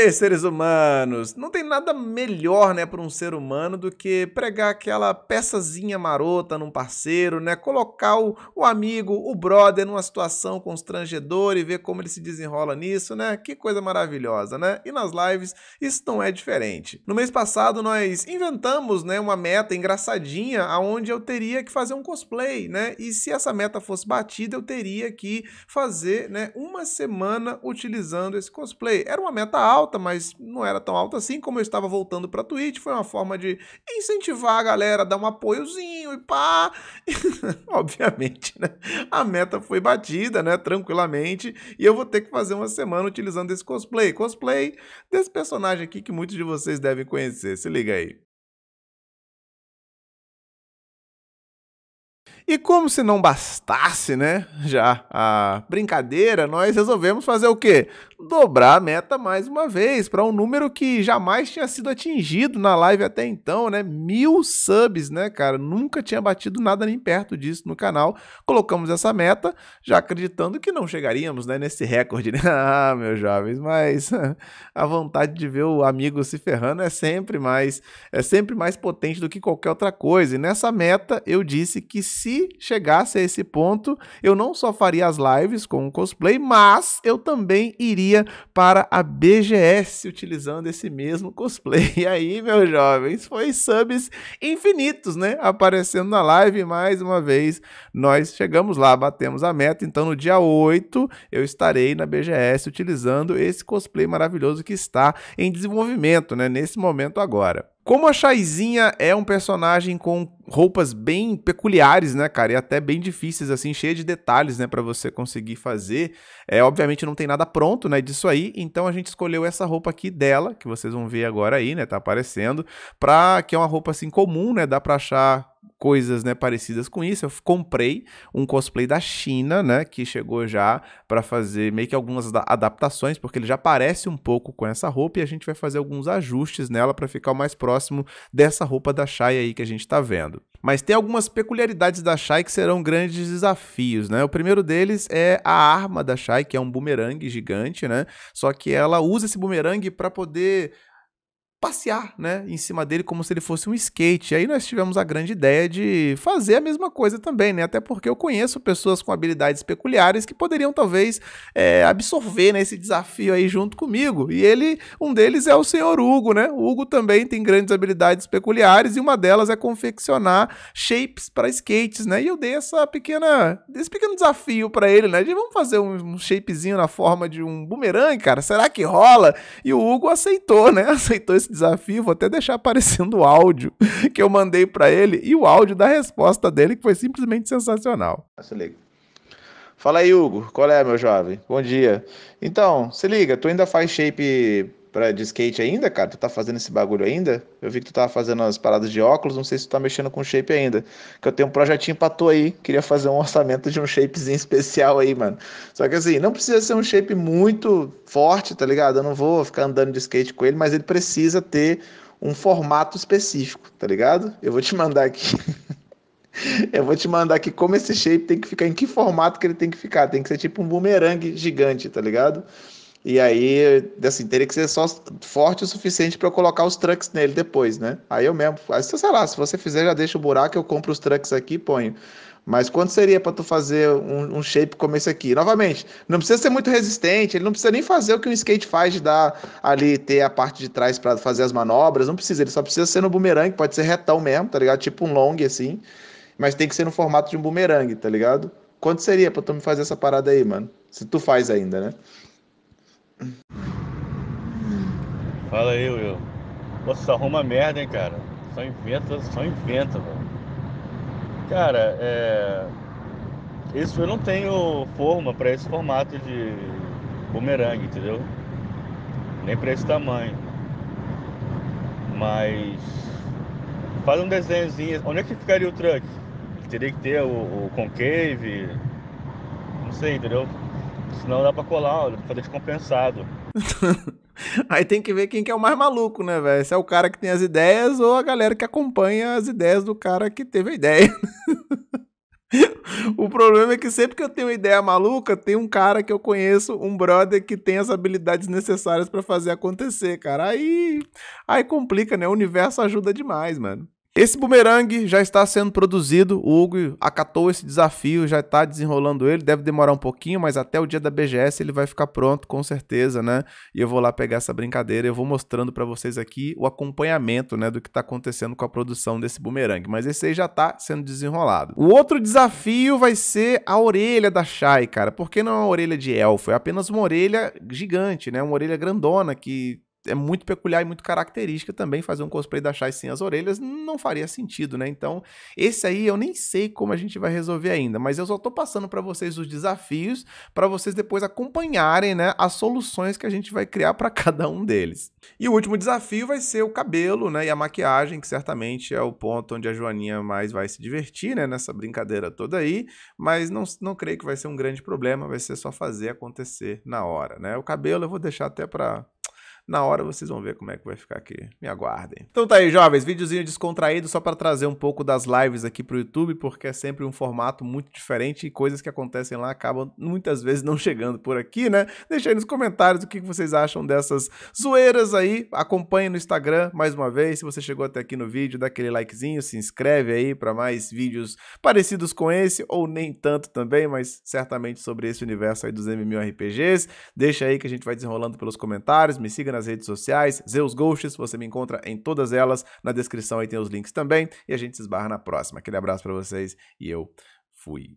aí, seres humanos? Não tem nada melhor, né, para um ser humano do que pregar aquela peçazinha marota num parceiro, né? Colocar o, o amigo, o brother numa situação constrangedora e ver como ele se desenrola nisso, né? Que coisa maravilhosa, né? E nas lives isso não é diferente. No mês passado nós inventamos, né, uma meta engraçadinha aonde eu teria que fazer um cosplay, né? E se essa meta fosse batida, eu teria que fazer, né, uma semana utilizando esse cosplay. Era uma meta alta alta, mas não era tão alta assim. Como eu estava voltando para Twitch, foi uma forma de incentivar a galera, a dar um apoiozinho e pá. Obviamente, né? A meta foi batida, né? Tranquilamente. E eu vou ter que fazer uma semana utilizando esse cosplay. Cosplay desse personagem aqui que muitos de vocês devem conhecer. Se liga aí. E como se não bastasse, né, já a brincadeira, nós resolvemos fazer o quê? Dobrar a meta mais uma vez para um número que jamais tinha sido atingido na live até então, né? Mil subs, né, cara? Nunca tinha batido nada nem perto disso no canal. Colocamos essa meta, já acreditando que não chegaríamos, né, nesse recorde, né? ah, meus jovens, mas a vontade de ver o amigo se ferrando é sempre mais, é sempre mais potente do que qualquer outra coisa. E nessa meta eu disse que se se chegasse a esse ponto, eu não só faria as lives com o cosplay, mas eu também iria para a BGS utilizando esse mesmo cosplay. E aí, meus jovens, foi subs infinitos, né? Aparecendo na live mais uma vez. Nós chegamos lá, batemos a meta. Então, no dia 8, eu estarei na BGS utilizando esse cosplay maravilhoso que está em desenvolvimento, né? Nesse momento agora. Como a Chaizinha é um personagem com roupas bem peculiares, né, cara? E até bem difíceis, assim, cheia de detalhes, né, para você conseguir fazer. É, obviamente não tem nada pronto, né, disso aí. Então a gente escolheu essa roupa aqui dela, que vocês vão ver agora aí, né, tá aparecendo, pra, que é uma roupa, assim, comum, né, dá pra achar coisas né, parecidas com isso. Eu comprei um cosplay da China, né, que chegou já para fazer meio que algumas adaptações, porque ele já parece um pouco com essa roupa e a gente vai fazer alguns ajustes nela para ficar o mais próximo dessa roupa da Shai aí que a gente está vendo. Mas tem algumas peculiaridades da Shai que serão grandes desafios, né? O primeiro deles é a arma da Shai, que é um bumerangue gigante, né? Só que ela usa esse bumerangue para poder passear, né, em cima dele como se ele fosse um skate. Aí nós tivemos a grande ideia de fazer a mesma coisa também, né? Até porque eu conheço pessoas com habilidades peculiares que poderiam talvez é, absorver né, esse desafio aí junto comigo. E ele, um deles é o senhor Hugo, né? O Hugo também tem grandes habilidades peculiares e uma delas é confeccionar shapes para skates, né? E eu dei essa pequena, esse pequeno desafio para ele, né? De vamos fazer um, um shapezinho na forma de um bumerangue, cara. Será que rola? E o Hugo aceitou, né? Aceitou esse esse desafio, vou até deixar aparecendo o áudio que eu mandei para ele e o áudio da resposta dele, que foi simplesmente sensacional. Se liga. Fala aí, Hugo. Qual é, meu jovem? Bom dia. Então, se liga, tu ainda faz shape pra, de skate ainda, cara? Tu tá fazendo esse bagulho ainda? Eu vi que tu tava fazendo as paradas de óculos, não sei se tu tá mexendo com shape ainda. Que eu tenho um projetinho pra tu aí, queria fazer um orçamento de um shapezinho especial aí, mano. Só que assim, não precisa ser um shape muito forte, tá ligado? Eu não vou ficar andando de skate com ele, mas ele precisa ter um formato específico, tá ligado? Eu vou te mandar aqui. Eu vou te mandar aqui como esse shape tem que ficar, em que formato que ele tem que ficar. Tem que ser tipo um boomerang gigante, tá ligado? E aí, assim, teria que ser só forte o suficiente para eu colocar os trucks nele depois, né? Aí eu mesmo, aí, sei lá, se você fizer, já deixa o buraco, eu compro os trucks aqui e ponho. Mas quanto seria para tu fazer um, um, shape como esse aqui? Novamente, não precisa ser muito resistente, ele não precisa nem fazer o que um skate faz de dar ali, ter a parte de trás para fazer as manobras, não precisa, ele só precisa ser no boomerang, pode ser retão mesmo, tá ligado? Tipo um long assim, mas tem que ser no formato de um boomerang, tá ligado? Quanto seria para tu me fazer essa parada aí, mano? Se tu faz ainda, né? Fala aí, Will. Você só arruma merda, hein, cara? Só inventa, só inventa, velho. Cara, é... Isso eu não tenho forma para esse formato de bumerangue, entendeu? Nem para esse tamanho. Mas faz um desenhozinho. Onde é que ficaria o truck? Teria que ter o, o concave. Não sei, entendeu? Senão dá pra colar, dá pra fazer descompensado. Aí tem que ver quem que é o mais maluco, né, velho? Se é o cara que tem as ideias ou a galera que acompanha as ideias do cara que teve a ideia. o problema é que sempre que eu tenho ideia maluca, tem um cara que eu conheço, um brother que tem as habilidades necessárias para fazer acontecer, cara. Aí, aí complica, né? O universo ajuda demais, mano. Esse bumerangue já está sendo produzido, o Hugo acatou esse desafio, já está desenrolando ele, deve demorar um pouquinho, mas até o dia da BGS ele vai ficar pronto, com certeza, né? E eu vou lá pegar essa brincadeira, eu vou mostrando para vocês aqui o acompanhamento, né, do que está acontecendo com a produção desse bumerangue, mas esse aí já está sendo desenrolado. O outro desafio vai ser a orelha da Shai, cara, porque não é uma orelha de elfo, é apenas uma orelha gigante, né? Uma orelha grandona que é muito peculiar e muito característica também fazer um cosplay da Shai sem as orelhas, não faria sentido, né? Então, esse aí eu nem sei como a gente vai resolver ainda, mas eu só tô passando para vocês os desafios para vocês depois acompanharem, né, as soluções que a gente vai criar para cada um deles. E o último desafio vai ser o cabelo, né, e a maquiagem, que certamente é o ponto onde a Joaninha mais vai se divertir, né, nessa brincadeira toda aí, mas não não creio que vai ser um grande problema, vai ser só fazer acontecer na hora, né? O cabelo eu vou deixar até para na hora vocês vão ver como é que vai ficar aqui. Me aguardem. Então tá aí, jovens. Videozinho descontraído só para trazer um pouco das lives aqui pro YouTube, porque é sempre um formato muito diferente e coisas que acontecem lá acabam muitas vezes não chegando por aqui, né? Deixa aí nos comentários o que vocês acham dessas zoeiras aí. Acompanhe no Instagram mais uma vez. Se você chegou até aqui no vídeo, dá aquele likezinho, se inscreve aí para mais vídeos parecidos com esse, ou nem tanto também, mas certamente sobre esse universo aí dos MMORPGs. Deixa aí que a gente vai desenrolando pelos comentários. Me siga na nas redes sociais, Zeus Ghosts, você me encontra em todas elas. Na descrição aí tem os links também. E a gente se esbarra na próxima. Aquele abraço para vocês e eu fui.